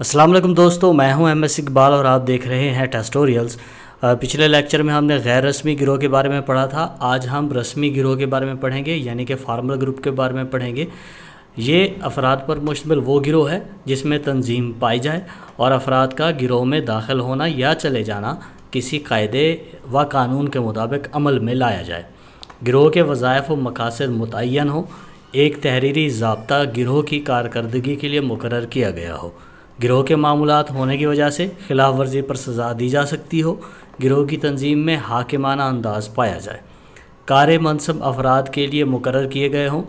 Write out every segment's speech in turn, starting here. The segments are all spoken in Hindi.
असलम दोस्तों मैं हूं एम एस इकबाल और आप देख रहे हैं टेस्टोरियल्स पिछले लेक्चर में हमने गैर रस्मी गिरोह के बारे में पढ़ा था आज हम रस्मी गिरोह के बारे में पढ़ेंगे यानी कि फार्मल ग्रुप के बारे में पढ़ेंगे ये अफराद पर मुश्तमिल वो गिरोह है जिसमें तंजीम पाई जाए और अफराद का गिरोह में दाखिल होना या चले जाना किसी कायदे व कानून के मुताबिक अमल में लाया जाए गिरोह के वज़ायफ़ व मकासद मुतन हो एक तहरीरी जबता गिरोह की कारकर्दगी के लिए मुकर किया गया हो गिरोह के मामूलत होने की वजह से खिलाफ वर्जी पर सजा दी जा सकती हो गिरोह की तंजीम में हाकिमाना अंदाज पाया जाए कार मनसब अफराद के लिए मुकर किए गए हों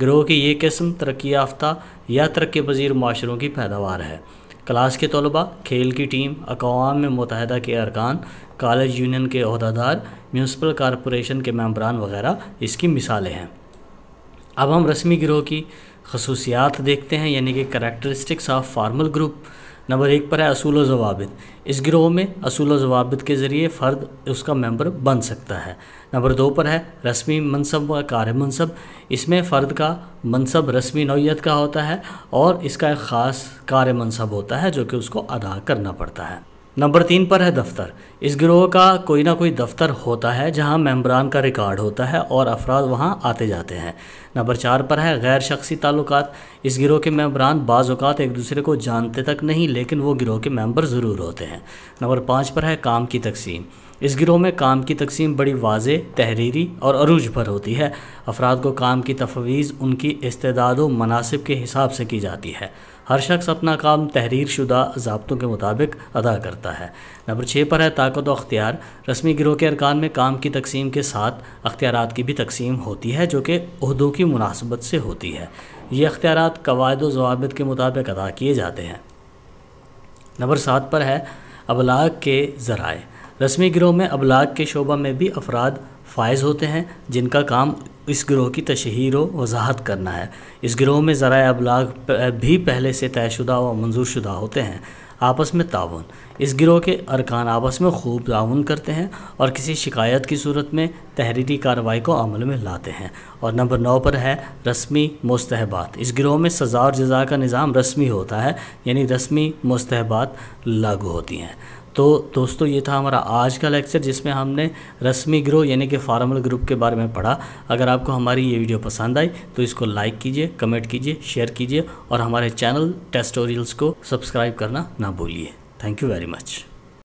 गिरोह की ये किस्म तरक्की याफ्ता या तरक् पजीर माशरों की पैदावार है क्लास के तलबा खेल की टीम अकवाम में मुतहदा के अरकान कॉलेज यूनियन के अहदेदार म्यूनसिपल कॉरपोरेशन के मम्बरान वगैरह इसकी मिसालें हैं अब हम रस्मी गिरोह की खसूसियात देखते हैं यानी कि characteristics of formal group number एक पर है असूल जवाबित इस गिरोह में असूल जवाबित के ज़रिए फ़र्द उसका मेंबर बन सकता है नंबर दो पर है रस्मी मनसब व कार मनसब इसमें फ़र्द का मनसब रस्मी नौीयत का होता है और इसका एक ख़ास कार मनसब होता है जो कि उसको अदा करना पड़ता है नंबर तीन पर है दफ्तर इस गिरोह का कोई ना कोई दफ्तर होता है जहां मेम्बरान का रिकॉर्ड होता है और अफराद वहां आते जाते हैं नंबर चार पर है गैर शख्सी ताल्लुकात इस गिरोह के मेम्बरान बाज़ात एक दूसरे को जानते तक नहीं लेकिन वो गिरोह के मेंबर ज़रूर होते हैं नंबर पाँच पर है काम की तकसीम इस गिरोह में काम की तकसीम बड़ी वाज तहरीरी और अरूज भर होती है अफराद को काम की तफवीज़ उनकी इस्तेदाद मनासिब के हिसाब से की जाती है हर शख्स अपना काम तहरीर शुदा जबतों के मुताबिक अदा करता है नंबर छः पर है ताकत व अख्तियार रस्मी गिरोह के अरकान में काम की तकसीम के साथ अख्तियार की भी तकसीम होती है जो कि उहदों की मुनासबत से होती है ये अख्तियार कवायद जवाब के मुताबिक अदा किए जाते हैं नंबर सात पर है अबलाग के ज़राए रस्मी गिरोह में अबलाग के शोबा में भी अफराद फ़ायज़ होते हैं जिनका काम इस गिरोह की तशहर वजाहत करना है इस ग्रोह में ज़रा अबलाग भी पहले से तयशुदा व मंजूर शुदा होते हैं आपस में ताउन इस गिरोह के अरकान आपस में खूब ताउन करते हैं और किसी शिकायत की सूरत में तहरीरी कार्रवाई को अमल में लाते हैं और नंबर नौ पर है रस्मी मुस्तहबात इस गिरोह में सज़ा और जजा का निज़ाम रस्मी होता है यानी रस्मी मुस्तहबात लागू होती हैं तो दोस्तों ये था हमारा आज का लेक्चर जिसमें हमने रस्मी ग्रोह यानी कि फार्मल ग्रुप के बारे में पढ़ा अगर आपको हमारी ये वीडियो पसंद आई तो इसको लाइक कीजिए कमेंट कीजिए शेयर कीजिए और हमारे चैनल टेस्टोरियल्स को सब्सक्राइब करना ना भूलिए थैंक यू वेरी मच